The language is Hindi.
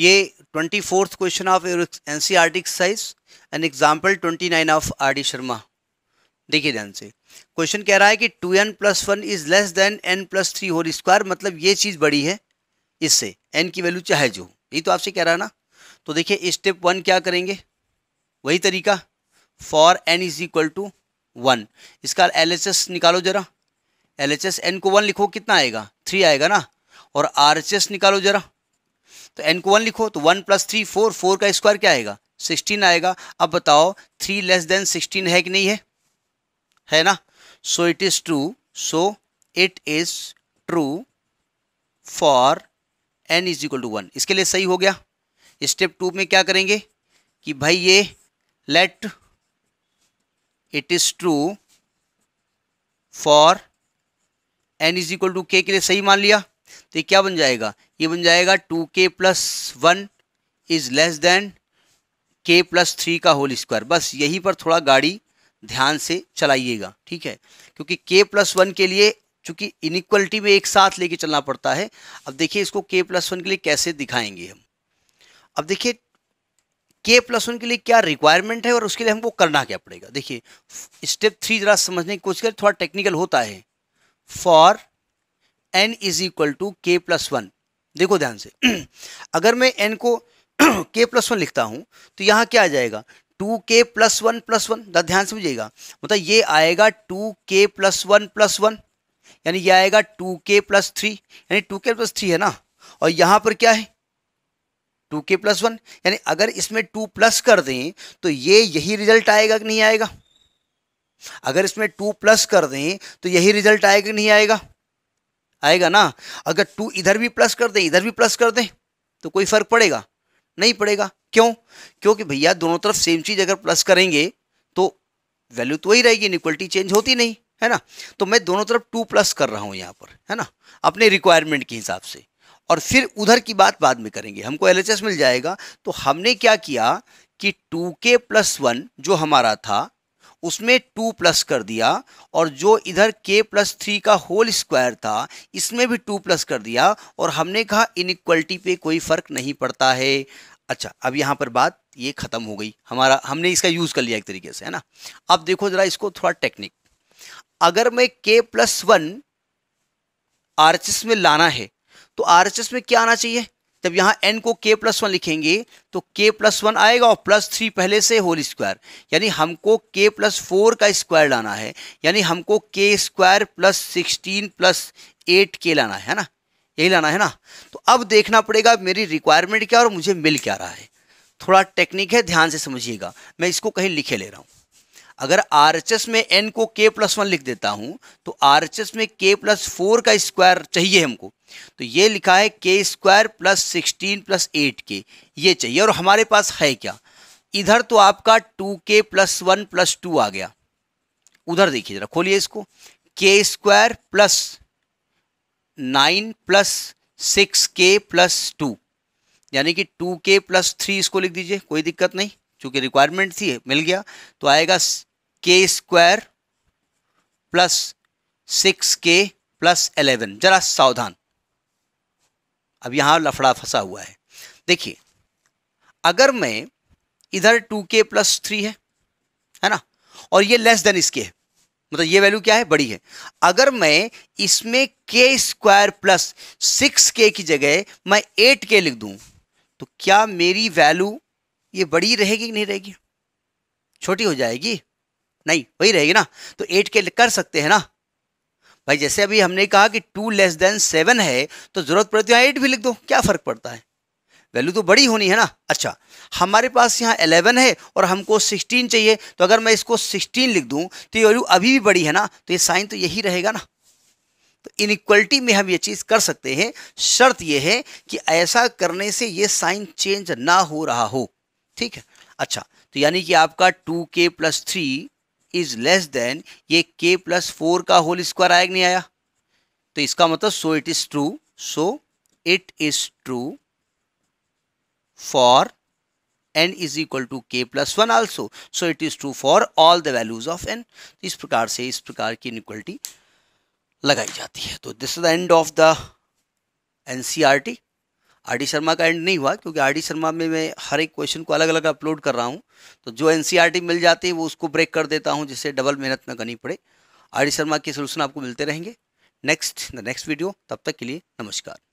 ये twenty fourth question of N C R T exercise N example twenty nine of R D Sharma देखिए ध्यान से क्वेश्चन कह रहा है कि two n plus one is less than n plus three whole square मतलब ये चीज़ बड़ी है इससे एन की वैल्यू चाहे जो यही तो आपसे कह रहा है ना तो देखिए स्टेप वन क्या करेंगे वही तरीका for n is equal to one इसका एल एच एस निकालो जरा एल एच एस एन को वन लिखो कितना आएगा थ्री आएगा ना और आर एच एस निकालो जरा तो एन को वन लिखो तो one plus three four four का स्क्वायर क्या आएगा सिक्सटीन आएगा अब बताओ थ्री लेस देन सिक्सटीन है कि नहीं है है ना so it is true so it is true for n is equal to one इसके लिए सही हो गया स्टेप टू में क्या करेंगे कि भाई ये let it is true for n is equal to के लिए सही मान लिया तो ये क्या बन जाएगा ये बन जाएगा two k plus one is less than k plus three का होल स्क्वायर बस यहीं पर थोड़ा गाड़ी ध्यान से चलाइएगा ठीक है क्योंकि के प्लस वन के लिए चूंकि इनिक्वलिटी में एक साथ लेके चलना पड़ता है अब देखिए इसको के प्लस वन के लिए कैसे दिखाएंगे हम अब देखिए के प्लस वन के लिए क्या रिक्वायरमेंट है और उसके लिए हमको करना क्या पड़ेगा देखिए स्टेप थ्री जरा समझने की कोशिश करें थोड़ा टेक्निकल होता है for n is equal to k plus one देखो ध्यान से अगर मैं एन को के प्लस वन लिखता हूँ तो यहाँ क्या आ जाएगा two k plus one plus one ध्यान से समझिएगा मतलब ये आएगा two k plus one plus one यानी ये आएगा टू के प्लस थ्री यानी टू के प्लस थ्री है ना और यहाँ पर क्या है टू के प्लस वन यानी अगर इसमें टू प्लस कर दें तो ये यही रिजल्ट आएगा कि नहीं आएगा अगर इसमें टू प्लस कर दें तो यही रिजल्ट आएगा कि नहीं आएगा आएगा ना अगर टू इधर भी प्लस कर दें इधर भी प्लस कर दें तो कोई फ़र्क पड़ेगा नहीं पड़ेगा क्यों क्योंकि भैया दोनों तरफ सेम चीज़ अगर प्लस करेंगे तो वैल्यू तो वही रहेगी इक्वलिटी चेंज होती नहीं है ना तो मैं दोनों तरफ टू प्लस कर रहा हूँ यहाँ पर है ना अपने रिक्वायरमेंट के हिसाब से और फिर उधर की बात बाद में करेंगे हमको एल मिल जाएगा तो हमने क्या किया कि टू के प्लस वन जो हमारा था उसमें टू प्लस कर दिया और जो इधर के प्लस थ्री का होल स्क्वायर था इसमें भी टू प्लस कर दिया और हमने कहा इनक्वलिटी पे कोई फ़र्क नहीं पड़ता है अच्छा अब यहाँ पर बात ये ख़त्म हो गई हमारा हमने इसका यूज़ कर लिया एक तरीके से है ना अब देखो ज़रा इसको थोड़ा टेक्निक अगर मैं के प्लस वन आर में लाना है तो आर में क्या आना चाहिए जब यहाँ एन को के प्लस वन लिखेंगे तो के प्लस वन आएगा और प्लस थ्री पहले से होल स्क्वायर यानी हमको के प्लस फोर का स्क्वायर लाना है यानी हमको k square plus sixteen plus eight k लाना है ना यही लाना है ना तो अब देखना पड़ेगा मेरी रिक्वायरमेंट क्या और मुझे मिल क्या रहा है थोड़ा टेक्निक है ध्यान से समझिएगा मैं इसको कहीं लिखे ले रहा हूँ अगर आर में एन को के प्लस वन लिख देता हूँ तो आर में के प्लस फोर का स्क्वायर चाहिए हमको तो ये लिखा है k square plus sixteen plus eight k ये चाहिए और हमारे पास है क्या इधर तो आपका two k plus one plus two आ गया उधर देखिए जरा खोलिए इसको k square plus nine plus six k plus two यानी कि टू के प्लस थ्री इसको लिख दीजिए कोई दिक्कत नहीं चूँकि रिक्वायरमेंट थी मिल गया तो आएगा k square plus six k plus eleven जरा सावधान अब यहां लफड़ा फंसा हुआ है देखिए अगर मैं इधर टू के प्लस थ्री है है ना और ये लेस देन इसके है मतलब ये वैल्यू क्या है बड़ी है अगर मैं इसमें के स्क्वायर प्लस सिक्स के की जगह मैं एट के लिख दूं तो क्या मेरी वैल्यू ये बड़ी रहेगी कि नहीं रहेगी छोटी हो जाएगी नहीं वही रहेगी ना तो एट के कर सकते हैं ना भाई जैसे अभी हमने कहा कि टू लेस देन सेवन है तो जरूरत पड़ती है एट भी लिख दो क्या फर्क पड़ता है वैल्यू तो बड़ी होनी है ना अच्छा हमारे पास यहाँ एलेवन है और हमको सिक्सटीन चाहिए तो अगर मैं इसको सिक्सटीन लिख दूँ तो ये वैल्यू अभी भी बड़ी है ना तो ये साइन तो यही रहेगा ना तो इनक्वलिटी में हम ये चीज़ कर सकते हैं शर्त ये है कि ऐसा करने से ये साइन चेंज ना हो रहा हो ठीक है अच्छा तो यानी कि आपका two k plus three is less than ये के प्लस फोर का होल स्क्वायर आया नहीं आया तो इसका मतलब so it is true so it is true for n is equal to k plus one also so it is true for all the values of n इस प्रकार से इस प्रकार की इक्वलिटी लगाई जाती है तो this is the end of the N C R T R D Sharma का एंड नहीं हुआ क्योंकि आर डी शर्मा में मैं हर एक क्वेश्चन को अलग अलग अपलोड कर रहा हूँ तो जो एन e मिल जाती है वो उसको ब्रेक कर देता हूँ जिससे डबल मेहनत में करनी पड़े आर डी शर्मा के सोल्यूशन आपको मिलते रहेंगे नेक्स्ट द नेक्स्ट वीडियो तब तक के लिए नमस्कार